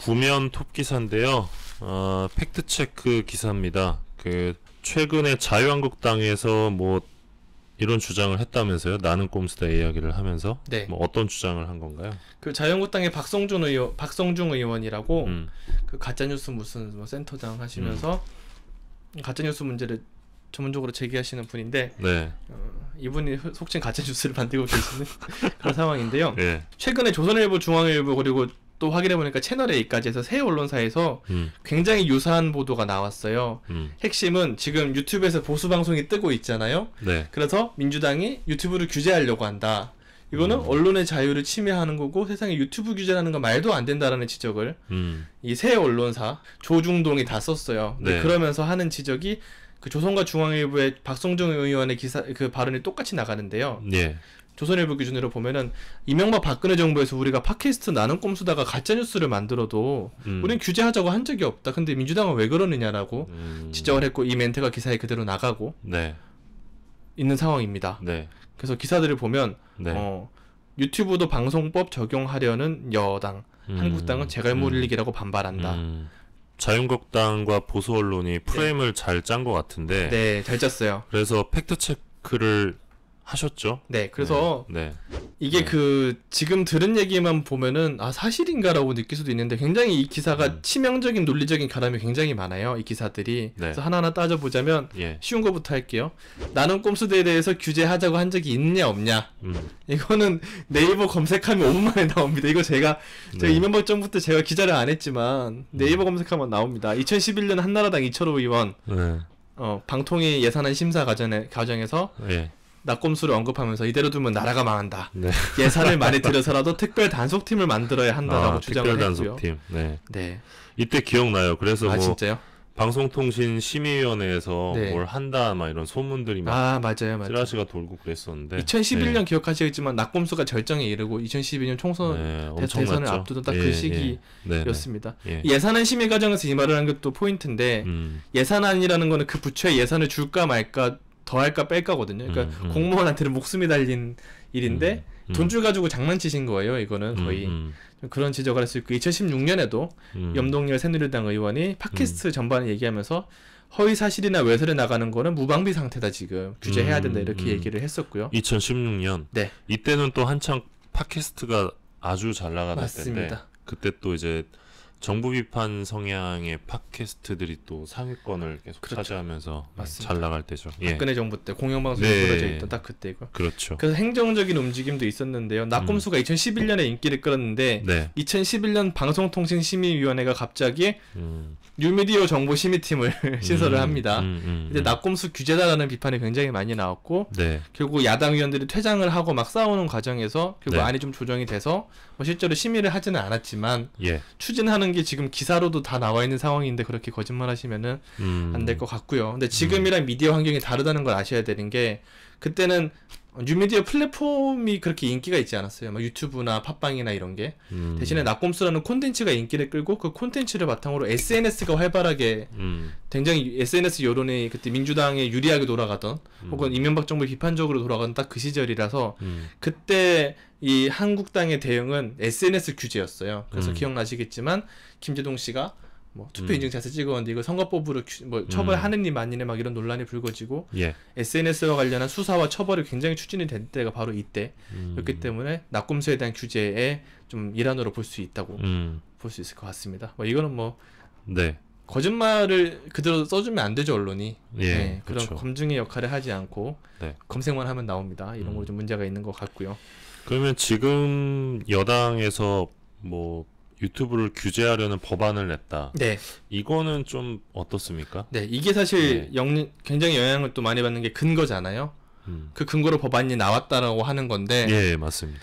구면 톱 기사인데요. 어, 팩트 체크 기사입니다. 그 최근에 자유한국당에서 뭐 이런 주장을 했다면서요? 나는 꼼수다 이야기를 하면서 네. 뭐 어떤 주장을 한 건가요? 그 자유한국당의 박성준 의원, 박성중 의원이라고 음. 그 가짜뉴스 무슨 뭐 센터장 하시면서 음. 가짜뉴스 문제를 전문적으로 제기하시는 분인데 네. 어, 이분이 속칭 가짜뉴스를 만들고 계시는 그런 상황인데요. 네. 최근에 조선일보, 중앙일보 그리고 또 확인해 보니까 채널 A까지 해서 새 언론사에서 음. 굉장히 유사한 보도가 나왔어요. 음. 핵심은 지금 유튜브에서 보수 방송이 뜨고 있잖아요. 네. 그래서 민주당이 유튜브를 규제하려고 한다. 이거는 음. 언론의 자유를 침해하는 거고 세상에 유튜브 규제라는 건 말도 안 된다라는 지적을 음. 이새 언론사 조중동이 다 썼어요. 네. 그러면서 하는 지적이 그 조선과 중앙일보의 박성종 의원의 기사 그 발언이 똑같이 나가는데요. 예. 조선일보 기준으로 보면은 이명박 박근혜 정부에서 우리가 팟캐스트 나는 꼼수다가 가짜 뉴스를 만들어도 음. 우리는 규제하자고 한 적이 없다. 근데 민주당은 왜 그러느냐라고 음. 지적을 했고 이 멘트가 기사에 그대로 나가고 네. 있는 상황입니다. 네. 그래서 기사들을 보면 네. 어, 유튜브도 방송법 적용하려는 여당 음. 한국당은 재갈무리기라고 음. 반발한다. 음. 자유한국당과 보수 언론이 프레임을 네. 잘짠 것 같은데. 네, 잘 짰어요. 그래서 팩트 체크를 하셨죠. 네, 그래서 네, 네. 이게 네. 그 지금 들은 얘기만 보면은 아 사실인가라고 느낄 수도 있는데 굉장히 이 기사가 음. 치명적인 논리적인 가람이 굉장히 많아요. 이 기사들이 네. 그래서 하나하나 따져보자면 예. 쉬운 거부터 할게요. 나는 꼼수대에 대해서 규제하자고 한 적이 있냐 없냐. 음. 이거는 네이버 검색하면 5분 만에 나옵니다. 이거 제가 제가 네. 이명박 전부터 제가 기자를 안 했지만 네이버 검색하면 나옵니다. 2011년 한나라당 이철호 의원 네. 어, 방통위 예산안 심사 과정에, 과정에서 예. 낙검수를 언급하면서 이대로 두면 나라가 망한다. 네. 예산을 많이 들여서라도 특별 단속팀을 만들어야 한다라고 아, 주장을 특별 단속팀. 네. 네. 이때 기억나요. 그래서 아, 뭐 진짜요? 방송통신 심의위원회에서 네. 뭘 한다 막 이런 소문들이 막 아, 맞아요, 맞아요. 라시가 돌고 그랬었는데 2011년 기억하시겠지만 낙검수가 절정에 이르고 2012년 총선 네, 대, 선을 앞두던 딱그 예, 예. 시기였습니다. 네, 예. 산안 심의 과정에서 이 말을 한 게 또 포인트인데 음. 예산안이라는 거는 그 부처에 예산을 줄까 말까 더할까 뺄까거든요. 그러니까 음, 음. 공무원한테는 목숨이 달린 일인데 음, 음. 돈줄 가지고 장난치신 거예요. 이거는 음, 거의 그런 지적을 할 수 있고 2016년에도 염동열 새누리당 의원이 팟캐스트 전반을 얘기하면서 허위 사실이나 외설에 나가는 거는 무방비 상태다 지금 규제해야 된다 이렇게 얘기를 했었고요. 2016년. 네. 이때는 또 한창 팟캐스트가 아주 잘 나가던 습니다 때인데 그때 또 이제 정부 비판 성향의 팟캐스트들이 또 상위권을 계속 그렇죠. 차지하면서 네, 맞습니다. 잘 나갈 때죠. 예. 박근혜 예. 정부 때 공영방송이 무너져 네. 있던 딱 그때고. 그렇죠. 그래서 행정적인 움직임도 있었는데요. 낙검수가 음. 2011년에 인기를 끌었는데 네. 2011년 방송통신심의위원회가 갑자기 음. 뉴미디어 정보 심의팀을 신설을 음, 합니다. 음, 근데 음, 낙검수 음. 규제다라는 비판이 굉장히 많이 나왔고 네. 결국 야당 의원들이 퇴장을 하고 막 싸우는 과정에서 결국 네. 안이 좀 조정이 돼서 뭐 실제로 심의를 하지는 않았지만 예. 추진하는 거짓는게 지금 기사로도 다 나와 있는 상황인데 그렇게 거짓말하시면은 음. 안될 것 같고요. 근데 음. 지금이랑 미디어 환경이 다르다는 걸 아셔야 되는 게 그때는 뉴미디어 플랫폼이 그렇게 인기가 있지 않았어요. 막 유튜브나 팟빵이나 이런 게. 음. 대신에 낙곰수라는 콘텐츠가 인기를 끌고 그 콘텐츠를 바탕으로 SNS가 활발하게 음. 굉장히 SNS 여론이 그때 민주당에 유리하게 돌아가던 음. 혹은 이명박 정부 비판적으로 돌아간 딱그 시절이라서 음. 그때 이 한국당의 대응은 SNS 규제였어요. 그래서 음. 기억나시겠지만 김재동 씨가 뭐 투표 음. 인증 자세 찍었는데 이거 선거법으로 규, 뭐 처벌하느니 음. 마느니막 이런 논란이 불거지고 예. SNS와 관련한 수사와 처벌이 굉장히 추진이 된 때가 바로 이때였기 음. 때문에 낙곰수에 대한 규제의 좀 일환으로 볼 수 있다고 볼 수 있을 것 같습니다. 뭐 이거는 뭐 네. 거짓말을 그대로 써주면 안 되죠 언론이. 예, 네, 그런 그렇 검증의 역할을 하지 않고 네. 검색만 하면 나옵니다. 이런 음. 거좀 문제가 있는 것 같고요. 그러면 지금 여당에서 뭐 유튜브를 규제하려는 법안을 냈다. 네. 이거는 좀 어떻습니까? 네, 이게 사실 네. 영, 굉장히 영향을 또 많이 받는 게 근거잖아요. 음. 그 근거로 법안이 나왔다라고 하는 건데. 예, 맞습니다.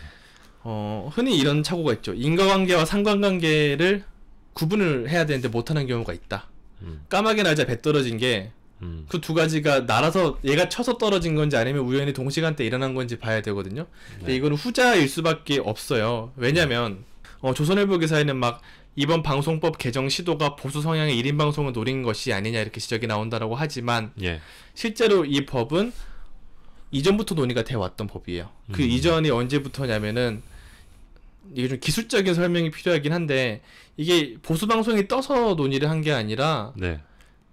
어, 흔히 이런 착오가 있죠. 인과관계와 상관관계를 구분을 해야 되는데 못하는 경우가 있다. 음. 까마귀 날자 배 떨어진 게 음. 그두 가지가 날아서 얘가 쳐서 떨어진 건지 아니면 우연히 동시간대 일어난 건지 봐야 되거든요. 근데 네. 이거는 후자일 수밖에 없어요. 왜냐면 네. 어, 조선일보 기사에는 막 이번 방송법 개정 시도가 보수 성향의 1인 방송을 노린 것이 아니냐 이렇게 지적이 나온다라고 하지만 예. 실제로 이 법은 이전부터 논의가 돼 왔던 법이에요. 그 음. 그 이전이 언제부터냐면은 이게 좀 기술적인 설명이 필요하긴 한데 이게 보수 방송이 떠서 논의를 한 게 아니라 네.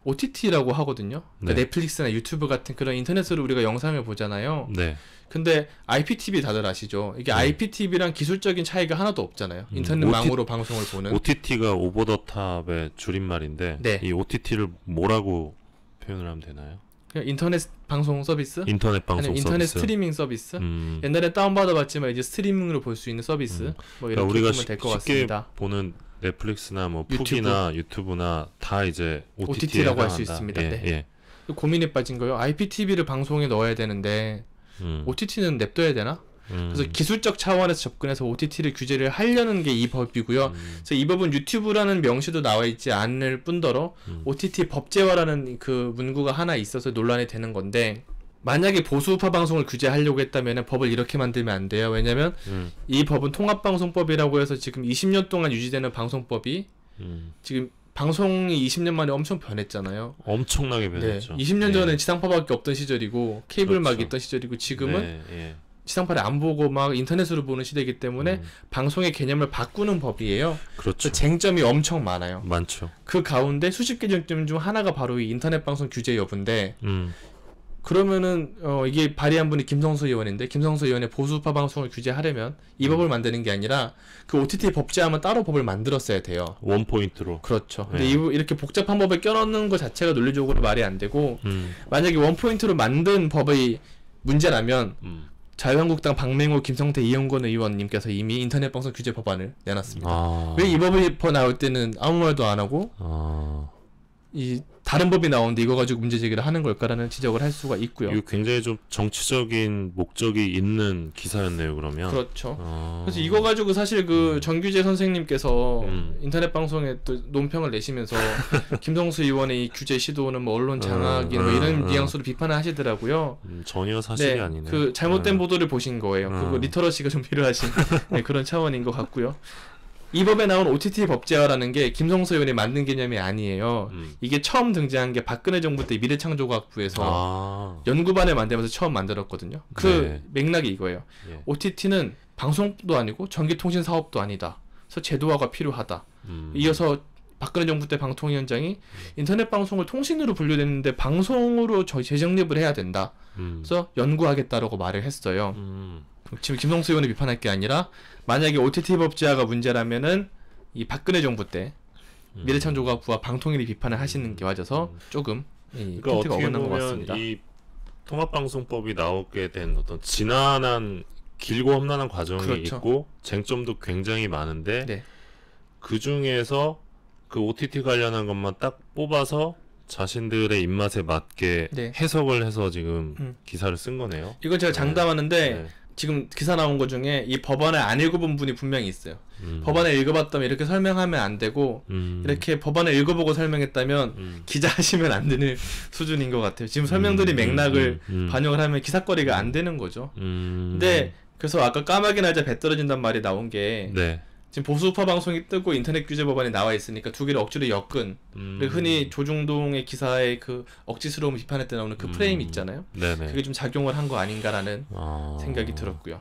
OTT라고 하거든요. 그러니까 네. 넷플릭스나 유튜브 같은 그런 인터넷으로 우리가 영상을 보잖아요. 네. 근데 IPTV 다들 아시죠? 이게 네. IPTV랑 기술적인 차이가 하나도 없잖아요. 인터넷망으로 음, 방송을 보는 OTT가 오버 더 탑의 줄임말인데 네. 이 OTT를 뭐라고 표현을 하면 되나요? 그냥 인터넷 방송 서비스? 인터넷 방송 아니면 인터넷 서비스? 스트리밍 서비스? 음. 옛날에 다운받아 봤지만 이제 스트리밍으로 볼 수 있는 서비스? 음. 뭐 이런 그러니까 우리가 쉽, 게 보는 넷플릭스나 뭐푸이나 유튜브. 나다 이제 OTT 라고 할 수 있습니다. 예, 네. 예. 예. 그 고민에 빠진 거요. 예 IPTV를 방송에 넣어야 되는데 음. OTT는 냅둬야 되나? 음. 그래서 기술적 차원에서 접근해서 OTT를 규제를 하려는 게 이 법이고요. 음. 그래서 이 법은 유튜브라는 명시도 나와 있지 않을 뿐더러 OTT 음. 법제화라는 그 문구가 하나 있어서 논란이 되는 건데 만약에 보수파 방송을 규제하려고 했다면 법을 이렇게 만들면 안 돼요. 왜냐면 음. 이 법은 통합방송법이라고 해서 지금 20년 동안 유지되는 방송법이 음. 지금 방송이 20년 만에 엄청 변했잖아요. 엄청나게 네. 변했죠. 네. 20년 예. 전에 지상파밖에 없던 시절이고 케이블막 그렇죠. 있던 시절이고 지금은 네. 예. 지상파를 안 보고 막 인터넷으로 보는 시대이기 때문에 음. 방송의 개념을 바꾸는 법이에요. 그렇죠. 쟁점이 엄청 많아요. 많죠. 그 가운데 수십 개 쟁점 중 하나가 바로 이 인터넷 방송 규제 여부인데 음. 그러면은 어 이게 발의한 분이 김성수 의원인데 김성수 의원의 보수파 방송을 규제하려면 이 음. 법을 만드는 게 아니라 그 OTT 법제하면 따로 법을 만들었어야 돼요. 원 포인트로. 그렇죠. 근데 네. 이, 렇게 복잡한 법에 껴넣는 것 자체가 논리적으로 말이 안 되고 음. 만약에 원 포인트로 만든 법의 문제라면 음. 자유한국당 박맹호 김성태 이영건 의원님께서 이미 인터넷 방송 규제 법안을 내놨습니다. 아... 왜이 법이 나올 때는 아무 말도 안 하고 아... 이 다른 법이 나오는데 이거 가지고 문제 제기를 하는 걸까라는 지적을 할 수가 있고요. 이 굉장히 좀 정치적인 목적이 있는 기사였네요, 그러면. 그렇죠. 아... 그래서 이거 가지고 사실 그 음. 정규재 선생님께서 음. 인터넷 방송에 또 논평을 내시면서 김성수 의원의 이 규제 시도는 뭐 언론 음. 장악이 뭐 음, 이런 음. 뉘앙스로 비판을 하시더라고요. 음, 전혀 네, 사실이 네, 아니네. 그 잘못된 보도를 보신 거예요. 그리 리터러시가 좀 필요하신 네, 그런 차원인 것 같고요. 이 법에 나온 OTT 법제화라는 게김성서 의원이 만든 개념이 아니에요. 음. 이게 처음 등장한 게 박근혜 정부 때 미래창조과학부에서 아. 연구반을 만들면서 처음 만들었거든요. 그 네. 맥락이 이거예요. 예. OTT는 방송도 아니고 전기통신 사업도 아니다. 그래서 제도화가 필요하다. 음. 이어서 박근혜 정부 때 방통위원장이 음. 인터넷 방송을 통신으로 분류됐는데 방송으로 재정립을 해야 된다. 음. 그래서 연구하겠다라고 말을 했어요. 음. 지금 김성수 의원을 비판할 게 아니라 만약에 OTT 법제화가 문제라면은 이 박근혜 정부 때미래창조과부와 음. 방통위를 비판을 하시는 게 맞아서 음. 조금 이 그러니까 어같습니면이 통합방송법이 나오게 된 어떤 지난한 길고 험난한 과정이 그렇죠. 있고 쟁점도 굉장히 많은데 네. 그 중에서 그 OTT 관련한 것만 딱 뽑아서 자신들의 입맛에 맞게 네. 해석을 해서 지금 음. 기사를 쓴 거네요. 이건 제가 네. 장담하는데 네. 지금 기사 나온 것 중에 이 법안을 안 읽어본 분이 분명히 있어요. 음. 법안을 읽어봤다면 이렇게 설명하면 안 되고 음. 이렇게 법안을 읽어보고 설명했다면 음. 기자 하시면 안 되는 수준인 것 같아요. 지금 설명들이 음. 맥락을 음. 음. 반영을 하면 기사거리가 안 되는 거죠. 근데 그래서 아까 까마귀 날자 배 떨어진단 말이 나온 게 네. 지금 보수파 방송이 뜨고 인터넷 규제 법안이 나와 있으니까 두 개를 억지로 엮은 음. 흔히 조중동의 기사에그 억지스러움 비판할 때 나오는 그 음. 프레임 있잖아요. 네네. 그게 좀 작용을 한 거 아닌가라는 아. 생각이 들었고요.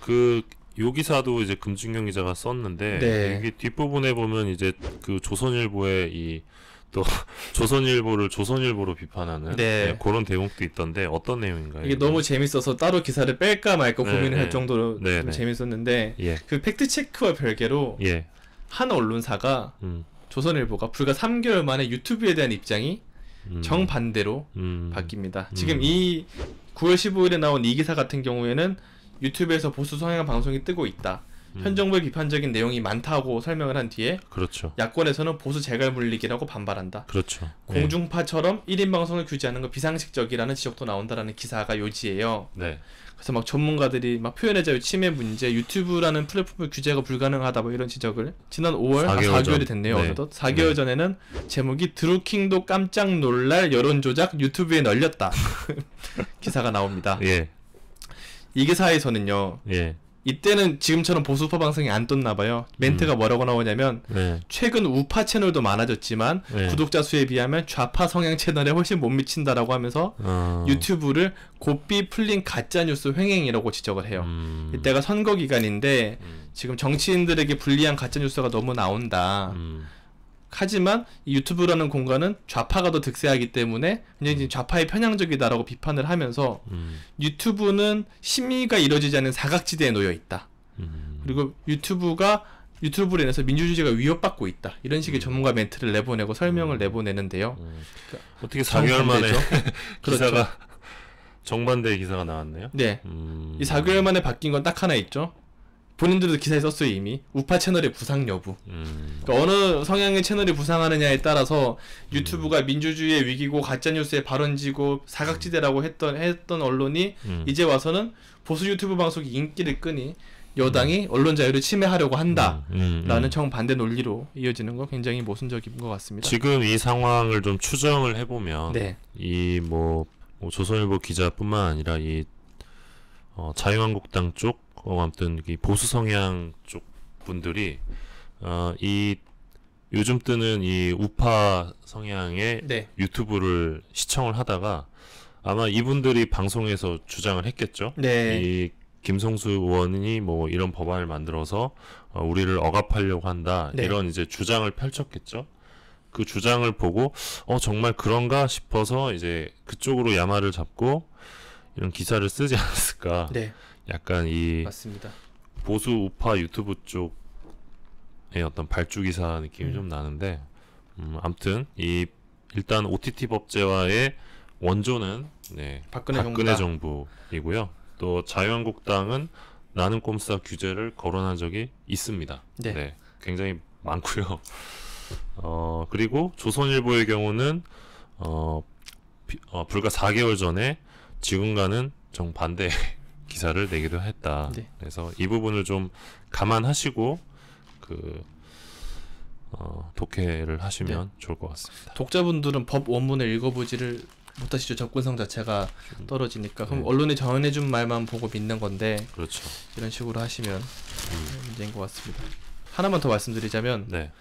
그 요 기사도 이제 금중경 기자가 썼는데 네. 이게 뒷부분에 보면 이제 그 조선일보의 이또 조선일보를 조선일보로 비판하는 네. 네, 그런 대목도 있던데 어떤 내용인가요? 이게 이건? 너무 재밌어서 따로 기사를 뺄까 말까 네, 고민을 할 네. 정도로 네, 좀 네. 재밌었는데 예. 그 팩트 체크와 별개로 예. 한 언론사가 음. 조선일보가 불과 3개월 만에 유튜브에 대한 입장이 음. 정반대로 음. 바뀝니다. 음. 지금 이 9월 15일에 나온 이 기사 같은 경우에는 유튜브에서 보수 성향 방송이 뜨고 있다. 음. 현 정부의 비판적인 내용이 많다고 설명을 한 뒤에 그렇죠. 야권에서는 보수 재갈 물리기라고 반발한다. 그렇죠. 네. 공중파처럼 네. 1인 방송을 규제하는 건 비상식적이라는 지적도 나온다라는 기사가 요지예요. 네. 그래서 막 전문가들이 막 표현의 자유 침해 문제, 유튜브라는 플랫폼의 규제가 불가능하다 뭐 이런 지적을 지난 5월 4개월, 아, 4개월이 됐네요. 네. 어 4개월 네. 전에는 제목이 드루킹도 깜짝 놀랄 여론 조작 유튜브에 널렸다 기사가 나옵니다. 예. 이 기사에서는요. 예. 이때는 지금처럼 보수 우파 방송이 안 떴나 봐요. 멘트가 음. 뭐라고 나오냐면 네. 최근 우파 채널도 많아졌지만 네. 구독자 수에 비하면 좌파 성향 채널에 훨씬 못 미친다라고 하면서 어. 유튜브를 고삐 풀린 가짜 뉴스 횡행이라고 지적을 해요. 음. 이때가 선거 기간인데 음. 지금 정치인들에게 불리한 가짜 뉴스가 너무 나온다. 음. 하지만 유튜브라는 공간은 좌파가 더 득세하기 때문에 굉장히 음. 좌파의 편향적이다라고 비판을 하면서 음. 유튜브는 심의가 이루어지지 않은 사각지대에 놓여 있다. 음. 그리고 유튜브가 유튜브로 인해서 민주주의가 위협받고 있다. 이런 식의 음. 전문가 멘트를 내보내고 설명을 음. 내보내는데요. 음. 그러니까 어떻게 4개월 만에 그렇죠. 기사가 정반대의 기사가 나왔네요. 네. 이 4개월 만에 바뀐 건 딱 하나 있죠. 본인들도 기사에 썼어요 이미 우파 채널의 부상 여부 음. 그러니까 어느 성향의 채널이 부상하느냐에 따라서 음. 유튜브가 음. 민주주의의 위기고 가짜뉴스의 발언지고 사각지대라고 했던 했던 언론이 음. 이제 와서는 보수 유튜브 방송이 인기를 끄니 여당이 음. 언론 자유를 침해하려고 한다라는 음, 정반대 논리로 이어지는 건 굉장히 모순적인 것 같습니다. 지금 이 상황을 좀 추정을 해보면 네. 이뭐 뭐 조선일보 기자뿐만 아니라 이 어, 자유한국당 쪽 어, 아무튼 보수 성향 쪽 분들이 어, 이 요즘 뜨는 이 우파 성향의 네. 유튜브를 시청을 하다가 아마 이분들이 방송에서 주장을 했겠죠. 네. 이 김성수 의원이 뭐 이런 법안을 만들어서 어, 우리를 억압하려고 한다 네. 이런 이제 주장을 펼쳤겠죠. 그 주장을 보고 어 정말 그런가 싶어서 이제 그쪽으로 야마를 잡고 이런 기사를 쓰지 않았을까. 네. 약간 이 맞습니다. 보수 우파 유튜브 쪽의 어떤 발주 기사 느낌이 음. 좀 나는데 음, 아무튼 이 일단 OTT 법제화의 원조는 네, 박근혜, 박근혜 정부. 이고요또 자유한국당은 나는 꼼싸 규제를 거론한 적이 있습니다. 네. 네 굉장히 많고요. 어, 그리고 조선일보의 경우는 어, 비, 어, 불과 4개월 전에 지금과는 정반대 기사를 내기도 했다. 네. 그래서 이 부분을 좀 감안하시고 그 어, 독해를 하시면 네. 좋을 것 같습니다. 독자분들은 법 원문을 읽어보지를 못하시죠. 접근성 자체가 음. 떨어지니까. 그럼 네. 언론이 정해준 말만 보고 믿는 건데. 그렇죠. 이런 식으로 하시면 음. 문제인 것 같습니다. 하나만 더 말씀드리자면. 네.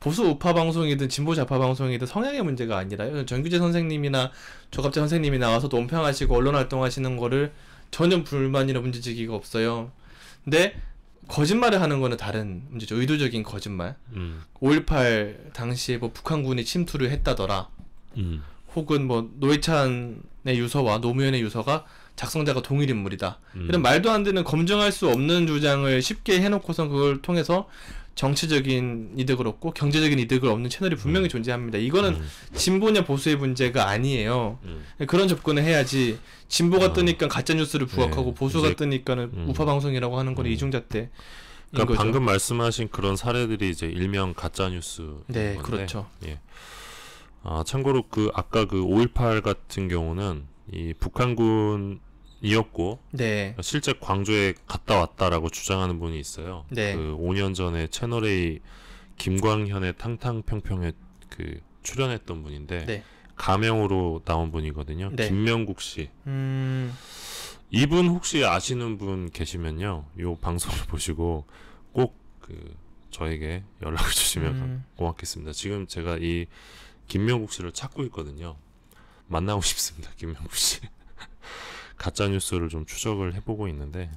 보수 우파 방송이든 진보 좌파 방송이든 성향의 문제가 아니라요. 전규재 선생님이나 조갑재 선생님이 나와서 논평하시고 언론 활동하시는 거를 전혀 불만이나 문제제기가 없어요. 근데 거짓말을 하는 거는 다른 문제죠. 의도적인 거짓말. 음. 5.18 당시에 뭐 북한군이 침투를 했다더라. 음. 혹은 뭐 노회찬의 유서와 노무현의 유서가 작성자가 동일 인물이다. 음. 이런 말도 안 되는 검증할 수 없는 주장을 쉽게 해놓고선 그걸 통해서 정치적인 이득을 얻고 경제적인 이득을 얻는 채널이 분명히 음. 존재합니다. 이거는 음. 진보냐 보수의 문제가 아니에요. 음. 그런 접근을 해야지 진보가 어. 뜨니까 가짜 뉴스를 부각하고 네. 보수가 뜨니까는 음. 우파 방송이라고 하는 거는 음. 이중잣대. 그러니까 방금 말씀하신 그런 사례들이 이제 일명 가짜 뉴스. 네, 건데. 그렇죠. 예. 아 참고로 그 아까 그 5.18 같은 경우는 이 북한군 이었고 네. 실제 광주에 갔다 왔다라고 주장하는 분이 있어요. 네. 그 5년 전에 채널 A 김광현의 탕탕평평에 그 출연했던 분인데 네. 가명으로 나온 분이거든요. 네. 김명국 씨. 음... 이분 혹시 아시는 분 계시면요, 요 방송을 보시고 꼭 그 저에게 연락을 주시면 음... 고맙겠습니다. 지금 제가 이 김명국 씨를 찾고 있거든요. 만나고 싶습니다, 김명국 씨. 가짜 뉴스를 좀 추적을 해보고 있는데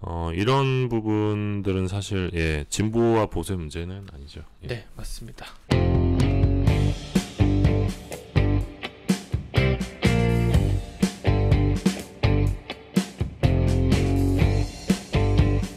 어, 이런 부분들은 사실 예, 진보와 보수의 문제는 아니죠. 예. 네, 맞습니다.